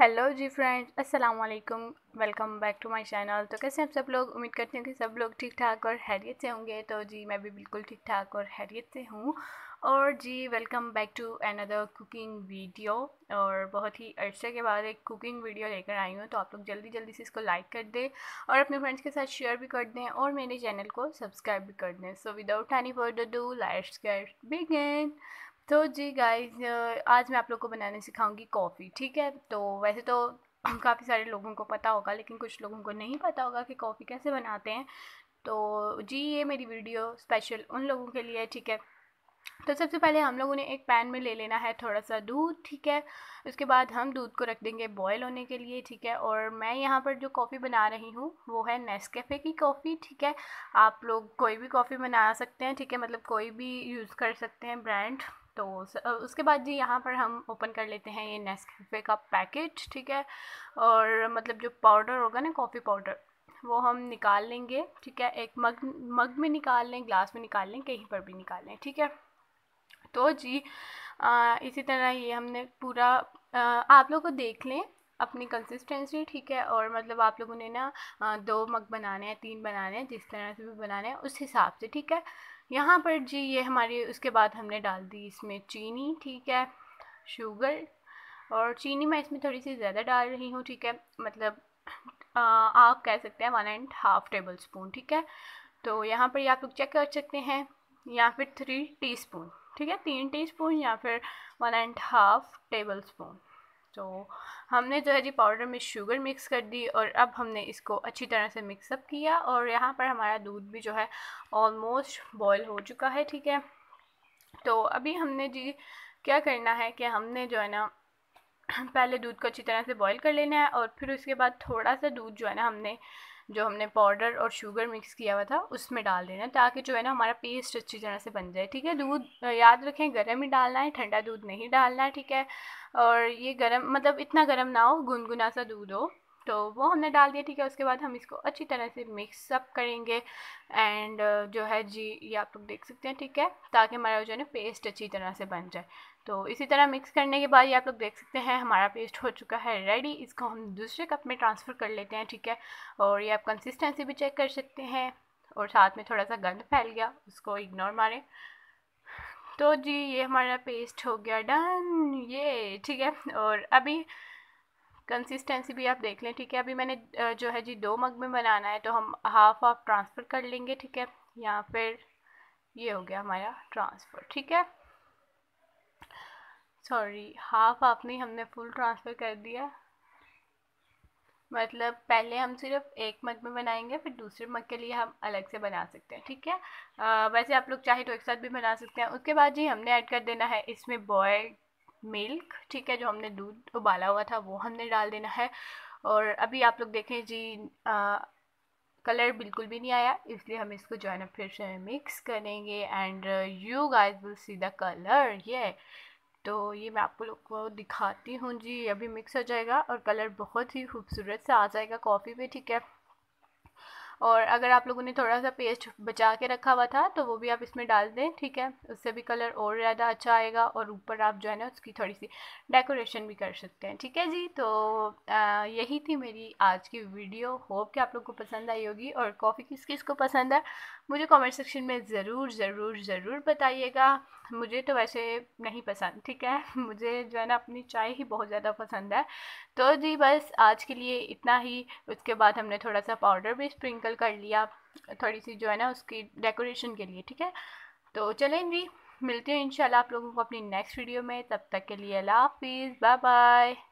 hello जी friends अस्सलाम वालेकुम welcome back to my channel तो कैसे आप सब लोग उम्मीद करती हूँ कि सब लोग ठीक ठाक और हैरियत से होंगे तो जी मैं भी बिल्कुल ठीक ठाक और हैरियत से हूँ और जी welcome back to another cooking video और बहुत ही अर्से के बाद एक कुकिंग वीडियो लेकर आई हूँ तो आप लोग जल्दी जल्दी से इसको लाइक कर दें और अपने फ्रेंड्स के साथ शेयर भी कर दें और मेरे चैनल को सब्सक्राइब भी कर दें so without any further do let's get begin तो जी गाइस आज मैं आप लोग को बनाने सिखाऊंगी कॉफ़ी ठीक है तो वैसे तो काफ़ी सारे लोगों को पता होगा लेकिन कुछ लोगों को नहीं पता होगा कि कॉफ़ी कैसे बनाते हैं तो जी ये मेरी वीडियो स्पेशल उन लोगों के लिए है ठीक है तो सबसे पहले हम लोगों ने एक पैन में ले लेना है थोड़ा सा दूध ठीक है उसके बाद हम दूध को रख देंगे बॉयल होने के लिए ठीक है और मैं यहाँ पर जो कॉफ़ी बना रही हूँ वो है नेस्कैफ़े की कॉफ़ी ठीक है आप लोग कोई भी कॉफ़ी बना सकते हैं ठीक है मतलब कोई भी यूज़ कर सकते हैं ब्रांड तो उसके बाद जी यहाँ पर हम ओपन कर लेते हैं ये नेस्कैफ़े का पैकेट ठीक है और मतलब जो पाउडर होगा ना कॉफ़ी पाउडर वो हम निकाल लेंगे ठीक है एक मग मग में निकाल लें ग्लास में निकाल लें कहीं पर भी निकाल लें ठीक है तो जी आ, इसी तरह ये हमने पूरा आ, आप लोग को देख लें अपनी कंसिस्टेंसी ठीक है और मतलब आप लोगों ने ना दो मग बनाने हैं तीन बनाने हैं जिस तरह से भी बनाने हैं उस हिसाब से ठीक है यहाँ पर जी ये हमारी उसके बाद हमने डाल दी इसमें चीनी ठीक है शुगर और चीनी मैं इसमें थोड़ी सी ज़्यादा डाल रही हूँ ठीक है मतलब आ, आप कह सकते हैं one and half tablespoon ठीक है तो यहाँ पर आप लोग चेक कर सकते हैं या फिर थ्री टीस्पून ठीक है तीन टीस्पून या फिर one and half tablespoon तो हमने जो है जी पाउडर में शुगर मिक्स कर दी और अब हमने इसको अच्छी तरह से मिक्सअप किया और यहाँ पर हमारा दूध भी जो है ऑलमोस्ट बॉयल हो चुका है ठीक है तो अभी हमने जी क्या करना है कि हमने जो है ना पहले दूध को अच्छी तरह से बॉईल कर लेना है और फिर उसके बाद थोड़ा सा दूध जो है ना हमने जो हमने पाउडर और शुगर मिक्स किया हुआ था उसमें डाल देना ताकि जो है ना हमारा पेस्ट अच्छी तरह से बन जाए ठीक है दूध याद रखें गर्म ही डालना है ठंडा दूध नहीं डालना है ठीक है और ये गर्म मतलब इतना गर्म ना हो गुनगुना सा दूध हो तो वो हमने डाल दिया ठीक है उसके बाद हम इसको अच्छी तरह से मिक्सअप करेंगे एंड जो है जी ये आप लोग देख सकते हैं ठीक है ताकि हमारा जो है ना पेस्ट अच्छी तरह से बन जाए तो इसी तरह मिक्स करने के बाद ये आप लोग देख सकते हैं हमारा पेस्ट हो चुका है रेडी इसको हम दूसरे कप में ट्रांसफ़र कर लेते हैं ठीक है और ये आप कंसिस्टेंसी भी चेक कर सकते हैं और साथ में थोड़ा सा गंद फैल गया उसको इग्नोर मारें तो जी ये हमारा पेस्ट हो गया डन ये ठीक है और अभी कंसिस्टेंसी भी आप देख लें ठीक है अभी मैंने जो है जी दो मग में बनाना है तो हम हाफ हाफ ट्रांसफ़र कर लेंगे ठीक है या फिर ये हो गया हमारा ट्रांसफ़र ठीक है सॉरी हाफ हाफ नहीं हमने फुल ट्रांसफ़र कर दिया मतलब पहले हम सिर्फ एक मग में बनाएंगे फिर दूसरे मग के लिए हम अलग से बना सकते हैं ठीक है आ, वैसे आप लोग चाहे तो एक साथ भी बना सकते हैं उसके बाद जी हमने ऐड कर देना है इसमें बॉयल्ड मिल्क ठीक है जो हमने दूध उबाला हुआ था वो हमने डाल देना है और अभी आप लोग देखें जी आ, कलर बिल्कुल भी नहीं आया इसलिए हम इसको जो है ना फिर से मिक्स करेंगे and you guys will see the colour ये तो ये मैं आप लोग को दिखाती हूँ जी अभी मिक्स हो जाएगा और कलर बहुत ही खूबसूरत से आ जाएगा कॉफ़ी पे ठीक है और अगर आप लोगों ने थोड़ा सा पेस्ट बचा के रखा हुआ था तो वो भी आप इसमें डाल दें ठीक है उससे भी कलर और ज़्यादा अच्छा आएगा और ऊपर आप जो है ना उसकी थोड़ी सी डेकोरेशन भी कर सकते हैं ठीक है जी तो आ, यही थी मेरी आज की वीडियो होप कि आप लोग को पसंद आई होगी और कॉफ़ी किस किस को पसंद है मुझे कॉमेंट सेक्शन में ज़रूर ज़रूर ज़रूर बताइएगा मुझे तो वैसे नहीं पसंद ठीक है मुझे जो है ना अपनी चाय ही बहुत ज़्यादा पसंद है तो जी बस आज के लिए इतना ही उसके बाद हमने थोड़ा सा पाउडर भी स्प्रिंग सर्कल कर लिया थोड़ी सी जो है ना उसकी डेकोरेशन के लिए ठीक है तो चलें जी मिलते हैं इंशाल्लाह आप लोगों को अपनी नेक्स्ट वीडियो में तब तक के लिए अल्लाह हाफिज़ बाय बाय